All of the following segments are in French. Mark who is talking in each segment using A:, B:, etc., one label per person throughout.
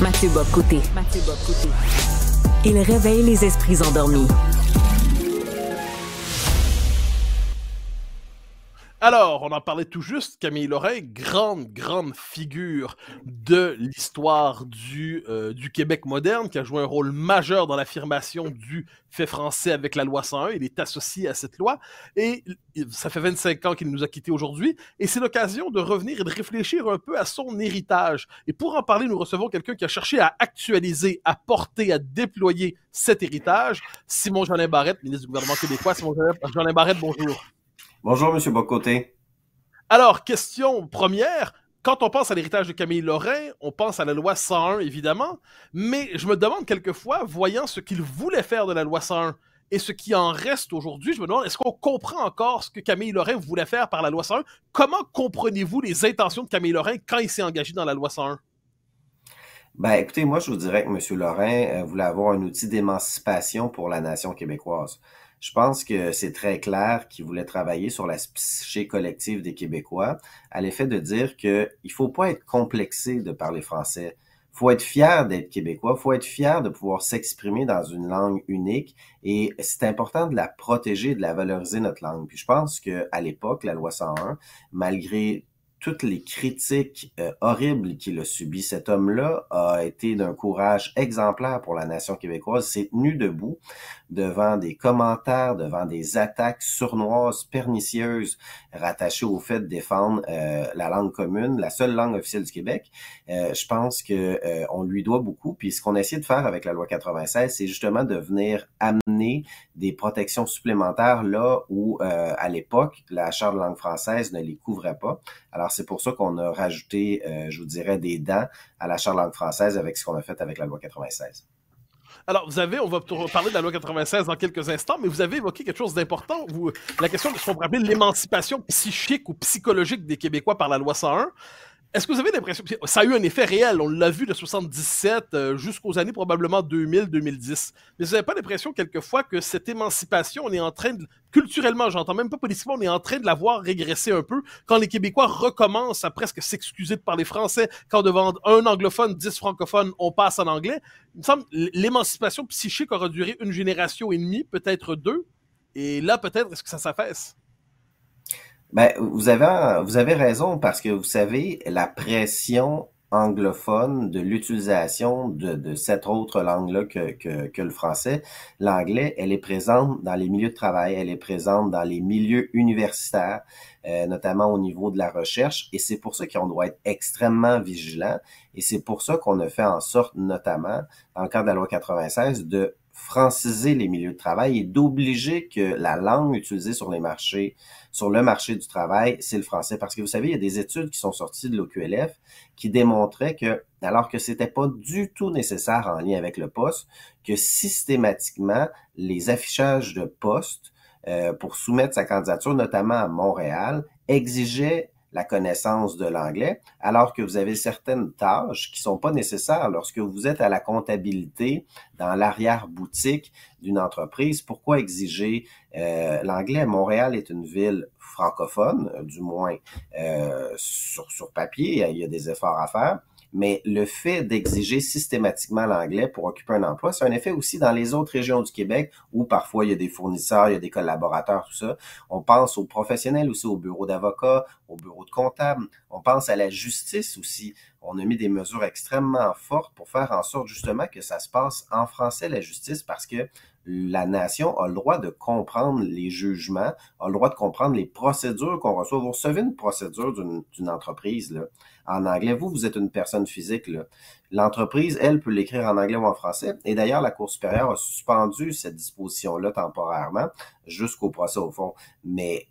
A: Mathieu Bob Il réveille les esprits endormis.
B: Alors, on en parlait tout juste, Camille Lorrain, grande, grande figure de l'histoire euh, du, Québec moderne, qui a joué un rôle majeur dans l'affirmation du fait français avec la loi 101. Il est associé à cette loi et ça fait 25 ans qu'il nous a quittés aujourd'hui. Et c'est l'occasion de revenir et de réfléchir un peu à son héritage. Et pour en parler, nous recevons quelqu'un qui a cherché à actualiser, à porter, à déployer cet héritage. Simon Jeanin Barrette, ministre du gouvernement québécois. Simon Jeanin Barrette, bonjour.
A: Bonjour, Monsieur Bocoté.
B: Alors, question première. Quand on pense à l'héritage de Camille Lorrain, on pense à la loi 101, évidemment, mais je me demande quelquefois, voyant ce qu'il voulait faire de la loi 101, et ce qui en reste aujourd'hui, je me demande, est-ce qu'on comprend encore ce que Camille Lorrain voulait faire par la loi 101? Comment comprenez-vous les intentions de Camille Lorrain quand il s'est engagé dans la loi 101?
A: Ben, écoutez, moi, je vous dirais que M. Lorrain euh, voulait avoir un outil d'émancipation pour la nation québécoise. Je pense que c'est très clair qu'il voulait travailler sur la psyché collective des Québécois à l'effet de dire qu'il ne faut pas être complexé de parler français. faut être fier d'être Québécois, faut être fier de pouvoir s'exprimer dans une langue unique et c'est important de la protéger, de la valoriser, notre langue. Puis je pense qu'à l'époque, la loi 101, malgré toutes les critiques euh, horribles qu'il a subies. Cet homme-là a été d'un courage exemplaire pour la nation québécoise, s'est tenu debout devant des commentaires, devant des attaques sournoises, pernicieuses, rattachées au fait de défendre euh, la langue commune, la seule langue officielle du Québec. Euh, je pense que on lui doit beaucoup. Puis ce qu'on a de faire avec la loi 96, c'est justement de venir amener des protections supplémentaires là où, à l'époque, la charte de langue française ne les couvrait pas. Alors c'est pour ça qu'on a rajouté, euh, je vous dirais, des dents à la charlangue française avec ce qu'on a fait avec la loi 96.
B: Alors, vous avez, on va parler de la loi 96 dans quelques instants, mais vous avez évoqué quelque chose d'important. La question de ce qu'on l'émancipation psychique ou psychologique des Québécois par la loi 101. Est-ce que vous avez l'impression ça a eu un effet réel? On l'a vu de 77 euh, jusqu'aux années probablement 2000-2010. Mais vous n'avez pas l'impression quelquefois que cette émancipation, on est en train de culturellement, j'entends même pas politiquement, on est en train de la voir régresser un peu quand les Québécois recommencent à presque s'excuser de parler français, quand devant un anglophone, dix francophones, on passe en anglais. Il me semble l'émancipation psychique aura duré une génération et demie, peut-être deux. Et là, peut-être, est-ce que ça s'affaisse?
A: Ben, vous avez, vous avez raison parce que vous savez, la pression anglophone de l'utilisation de, de, cette autre langue-là que, que, le français, l'anglais, elle est présente dans les milieux de travail, elle est présente dans les milieux universitaires, euh, notamment au niveau de la recherche, et c'est pour ça qu'on doit être extrêmement vigilant, et c'est pour ça qu'on a fait en sorte, notamment, dans le cadre de la loi 96, de franciser les milieux de travail et d'obliger que la langue utilisée sur les marchés, sur le marché du travail, c'est le français. Parce que vous savez, il y a des études qui sont sorties de l'OQLF qui démontraient que, alors que c'était pas du tout nécessaire en lien avec le poste, que systématiquement, les affichages de postes euh, pour soumettre sa candidature, notamment à Montréal, exigeaient la connaissance de l'anglais, alors que vous avez certaines tâches qui sont pas nécessaires lorsque vous êtes à la comptabilité dans l'arrière-boutique d'une entreprise. Pourquoi exiger euh, l'anglais? Montréal est une ville francophone, euh, du moins euh, sur, sur papier, il y a des efforts à faire mais le fait d'exiger systématiquement l'anglais pour occuper un emploi, c'est un effet aussi dans les autres régions du Québec où parfois il y a des fournisseurs, il y a des collaborateurs, tout ça. On pense aux professionnels aussi, aux bureaux d'avocats, aux bureaux de comptables. On pense à la justice aussi. On a mis des mesures extrêmement fortes pour faire en sorte justement que ça se passe en français, la justice, parce que la nation a le droit de comprendre les jugements, a le droit de comprendre les procédures qu'on reçoit. Vous recevez une procédure d'une entreprise, là en anglais. Vous, vous êtes une personne physique. L'entreprise, elle, peut l'écrire en anglais ou en français. Et d'ailleurs, la Cour supérieure a suspendu cette disposition-là temporairement jusqu'au procès au fond. Mais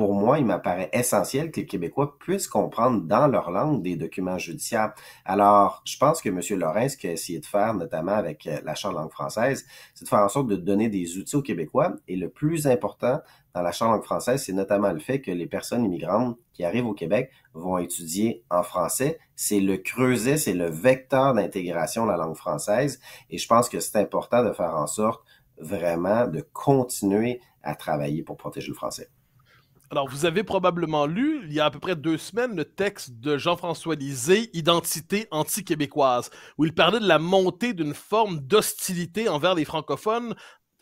A: pour moi, il m'apparaît essentiel que les Québécois puissent comprendre dans leur langue des documents judiciaires. Alors, je pense que M. Lorrain, ce qu'il a essayé de faire, notamment avec euh, Charte de langue française, c'est de faire en sorte de donner des outils aux Québécois. Et le plus important dans la de langue française, c'est notamment le fait que les personnes immigrantes qui arrivent au Québec vont étudier en français. C'est le creuset, c'est le vecteur d'intégration de la langue française. Et je pense que c'est important de faire en sorte vraiment de continuer à travailler pour protéger le français.
B: Alors, vous avez probablement lu, il y a à peu près deux semaines, le texte de Jean-François Lisée, Identité anti-québécoise, où il parlait de la montée d'une forme d'hostilité envers les francophones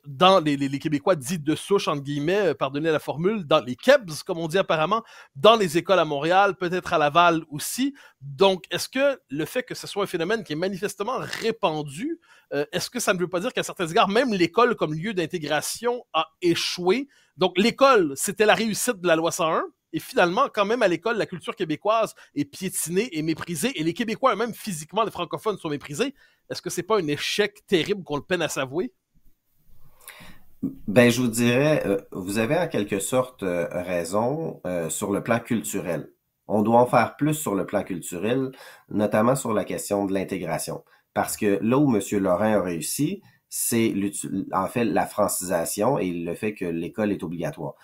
B: dans les, les, Québécois dits de souche, entre guillemets, euh, pardonnez la formule, dans les KEBS, comme on dit apparemment, dans les écoles à Montréal, peut-être à Laval aussi. Donc, est-ce que le fait que ce soit un phénomène qui est manifestement répandu, euh, est-ce que ça ne veut pas dire qu'à certains égards, même l'école comme lieu d'intégration a échoué? Donc, l'école, c'était la réussite de la loi 101, et finalement, quand même, à l'école, la culture québécoise est piétinée et méprisée, et les Québécois même physiquement, les francophones, sont méprisés. Est-ce que c'est pas un échec terrible qu'on le peine à s'avouer?
A: Ben, je vous dirais, euh, vous avez en quelque sorte euh, raison euh, sur le plan culturel. On doit en faire plus sur le plan culturel, notamment sur la question de l'intégration. Parce que là où M. Laurent a réussi, c'est en fait la francisation et le fait que l'école est obligatoire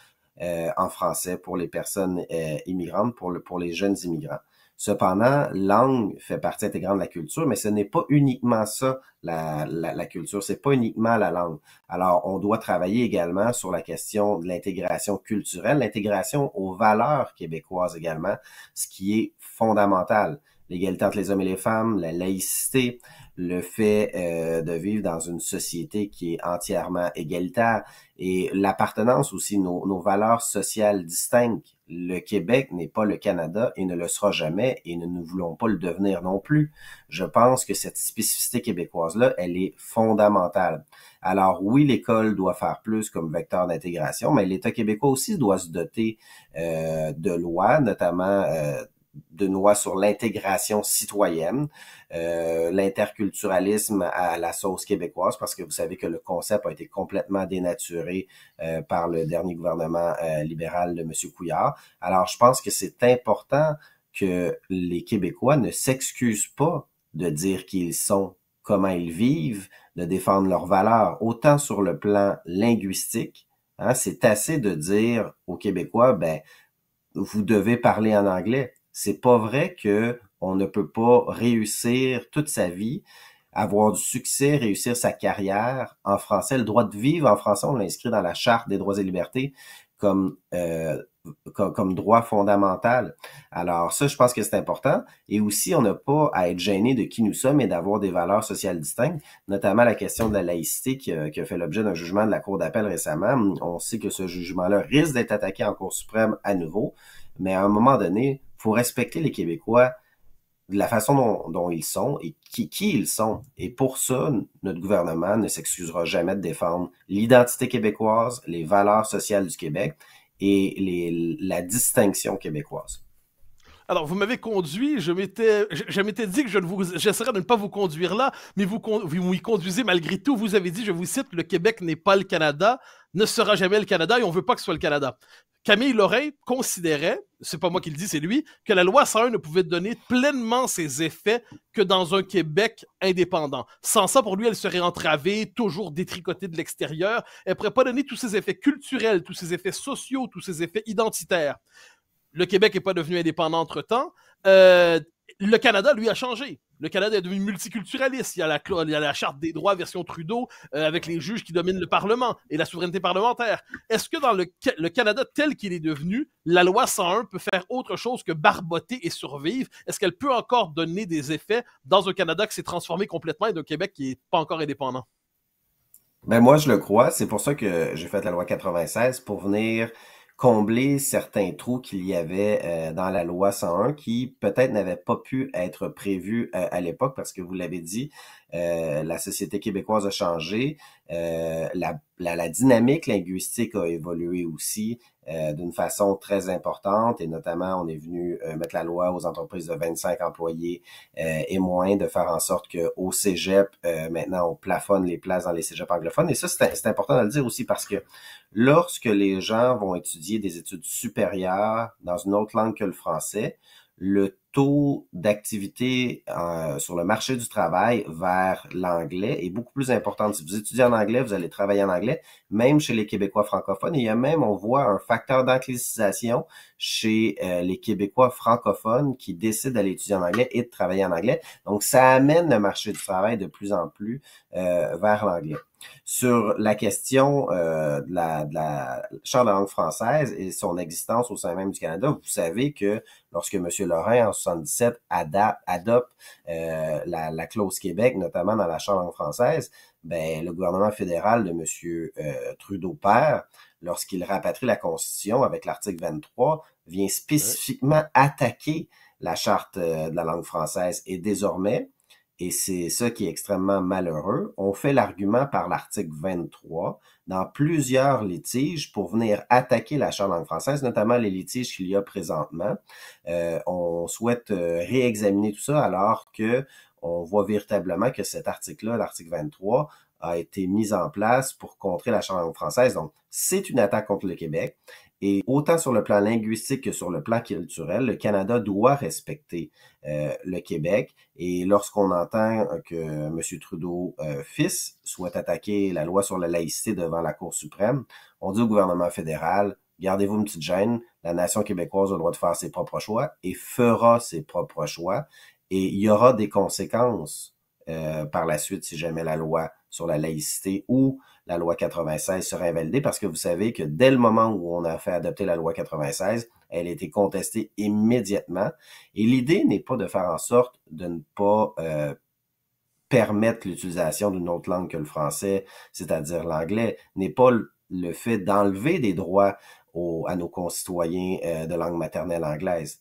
A: en français pour les personnes immigrantes, pour, le, pour les jeunes immigrants. Cependant, langue fait partie intégrante de la culture, mais ce n'est pas uniquement ça, la, la, la culture, c'est pas uniquement la langue. Alors, on doit travailler également sur la question de l'intégration culturelle, l'intégration aux valeurs québécoises également, ce qui est fondamental. L'égalité entre les hommes et les femmes, la laïcité, le fait euh, de vivre dans une société qui est entièrement égalitaire et l'appartenance aussi, nos, nos valeurs sociales distinctes le Québec n'est pas le Canada et ne le sera jamais et nous ne voulons pas le devenir non plus. Je pense que cette spécificité québécoise-là, elle est fondamentale. Alors oui, l'école doit faire plus comme vecteur d'intégration, mais l'État québécois aussi doit se doter euh, de lois, notamment euh, de Noix sur l'intégration citoyenne, euh, l'interculturalisme à la sauce québécoise, parce que vous savez que le concept a été complètement dénaturé euh, par le dernier gouvernement euh, libéral de M. Couillard. Alors, je pense que c'est important que les Québécois ne s'excusent pas de dire qui ils sont, comment ils vivent, de défendre leurs valeurs, autant sur le plan linguistique. Hein. c'est assez de dire aux Québécois, ben, vous devez parler en anglais c'est pas vrai que on ne peut pas réussir toute sa vie, avoir du succès, réussir sa carrière en français. Le droit de vivre en français, on l'inscrit dans la charte des droits et libertés comme euh, comme, droit fondamental. Alors ça, je pense que c'est important. Et aussi, on n'a pas à être gêné de qui nous sommes et d'avoir des valeurs sociales distinctes, notamment la question de la laïcité qui euh, a fait l'objet d'un jugement de la Cour d'appel récemment. On sait que ce jugement-là risque d'être attaqué en Cour suprême à nouveau, mais à un moment donné, faut respecter les Québécois de la façon dont, ils sont et qui, ils sont. Et pour ça, notre gouvernement ne s'excusera jamais de défendre l'identité québécoise, les valeurs sociales du Québec et la distinction québécoise.
B: Alors, vous m'avez conduit, je m'étais, je, m'étais dit que je ne vous, j'essaierais de ne pas vous conduire là, mais vous, vous y conduisez malgré tout. Vous avez dit, je vous cite, le Québec n'est pas le Canada ne sera jamais le Canada et on ne veut pas que ce soit le Canada. Camille Lorrain considérait, c'est pas moi qui le dis, c'est lui, que la loi 101 ne pouvait donner pleinement ses effets que dans un Québec indépendant. Sans ça, pour lui, elle serait entravée, toujours détricotée de l'extérieur. Elle ne pourrait pas donner tous ses effets culturels, tous ses effets sociaux, tous ses effets identitaires. Le Québec n'est pas devenu indépendant entre-temps. Euh, le Canada, lui, a changé. Le Canada est devenu multiculturaliste. Il y a la, il la Charte des droits version Trudeau euh, avec les juges qui dominent le Parlement et la souveraineté parlementaire. Est-ce que dans le, Canada tel qu'il est devenu, la loi 101 peut faire autre chose que barboter et survivre? Est-ce qu'elle peut encore donner des effets dans un Canada qui s'est transformé complètement et d'un Québec qui n'est pas encore indépendant?
A: Ben moi, je le crois. C'est pour ça que j'ai fait la loi 96 pour venir combler certains trous qu'il y avait euh, dans la loi 101 qui peut-être n'avaient pas pu être prévus euh, à l'époque parce que vous l'avez dit, euh, la société québécoise a changé, euh, la, dynamique linguistique a évolué aussi euh, d'une façon très importante et notamment on est venu mettre la loi aux entreprises de 25 employés et moins de faire en sorte que au cégep maintenant on plafonne les places dans les cégeps anglophones et ça c'est important de le dire aussi parce que lorsque les gens vont étudier des études supérieures dans une autre langue que le français le taux d'activité euh, sur le marché du travail vers l'anglais est beaucoup plus important. Si vous étudiez en anglais, vous allez travailler en anglais, même chez les Québécois francophones. il y a même, on voit un facteur d'anglicisation chez euh, les Québécois francophones qui décident d'aller étudier en anglais et de travailler en anglais. Donc, ça amène le marché du travail de plus en plus euh, vers l'anglais sur la question euh, de, la, de charte de la langue française et son existence au sein même du Canada. Vous savez que lorsque M. Lorrain, en 77, adopte euh, la, clause Québec, notamment dans la charte de la langue française, ben, le gouvernement fédéral de M. Euh, Trudeau-Père, lorsqu'il rapatrie la Constitution avec l'article 23, vient spécifiquement attaquer la charte de la langue française. Et désormais, et c'est ça qui est extrêmement malheureux, on fait l'argument par l'article 23 dans plusieurs litiges pour venir attaquer la langue française, notamment les litiges qu'il y a présentement. Euh, on souhaite euh, réexaminer tout ça alors que on voit véritablement que cet article-là, l'article 23, a été mis en place pour contrer la langue française. Donc, c'est une attaque contre le Québec et autant sur le plan linguistique que sur le plan culturel, le Canada doit respecter euh, le Québec. Et lorsqu'on entend que M. Trudeau, euh, fils, souhaite attaquer la loi sur la laïcité devant la Cour suprême, on dit au gouvernement fédéral, gardez-vous une petite gêne, la nation québécoise a le droit de faire ses propres choix et fera ses propres choix. Et il y aura des conséquences euh, par la suite si jamais la loi sur la laïcité ou la loi 96 serait invalidée parce que vous savez que dès le moment où on a fait adopter la loi 96, elle a été contestée immédiatement. Et l'idée n'est pas de faire en sorte de ne pas euh, permettre l'utilisation d'une autre langue que le français, c'est-à-dire l'anglais, n'est pas le fait d'enlever des droits à nos concitoyens euh, de langue maternelle anglaise.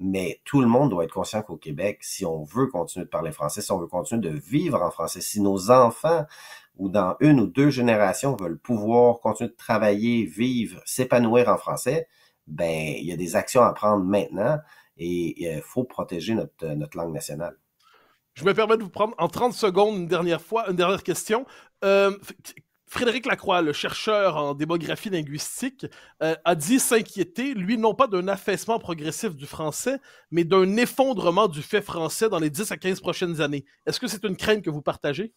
A: Mais tout le monde doit être conscient qu'au Québec, si on veut continuer de parler français, si on veut continuer de vivre en français, si nos enfants ou dans une ou deux générations veulent pouvoir continuer de travailler, vivre, s'épanouir en français, ben il y a des actions à prendre maintenant et il euh, faut protéger notre, euh, notre langue nationale.
B: Je me permets de vous prendre en 30 secondes une dernière fois, une dernière question. Euh, Frédéric Lacroix, le chercheur en démographie linguistique, a dit s'inquiéter, lui, non pas d'un affaissement progressif du français, mais d'un effondrement du fait français dans les 10 à 15 prochaines années. Est-ce que c'est une crainte que vous partagez?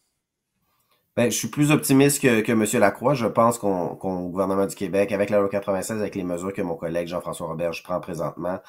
A: Ben, je suis plus optimiste que, que M. Lacroix. Je pense qu'on, gouvernement du Québec, avec la loi 96, avec les mesures que mon collègue Jean-François Roberge prend présentement,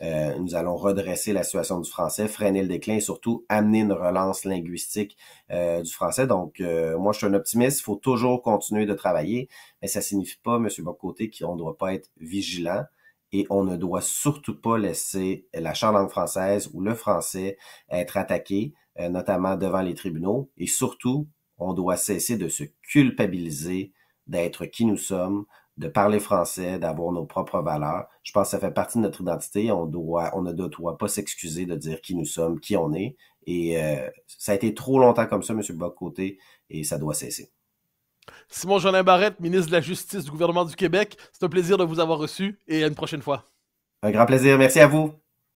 A: euh, nous allons redresser la situation du français, freiner le déclin et surtout amener une relance linguistique euh, du français. Donc, euh, moi, je suis un optimiste. Il faut toujours continuer de travailler, mais ça signifie pas, M. Bocoté, qu'on ne doit pas être vigilant et on ne doit surtout pas laisser la langue française ou le français être attaqué, notamment devant les tribunaux et surtout on doit cesser de se culpabiliser d'être qui nous sommes, de parler français, d'avoir nos propres valeurs. Je pense que ça fait partie de notre identité. On doit, on ne doit pas s'excuser de dire qui nous sommes, qui on est. Et euh, ça a été trop longtemps comme ça, M. Bocoté, et ça doit cesser.
B: Simon Jolin Barrette, ministre de la Justice du gouvernement du Québec, c'est un plaisir de vous avoir reçu et à une prochaine fois.
A: Un grand plaisir. Merci à vous.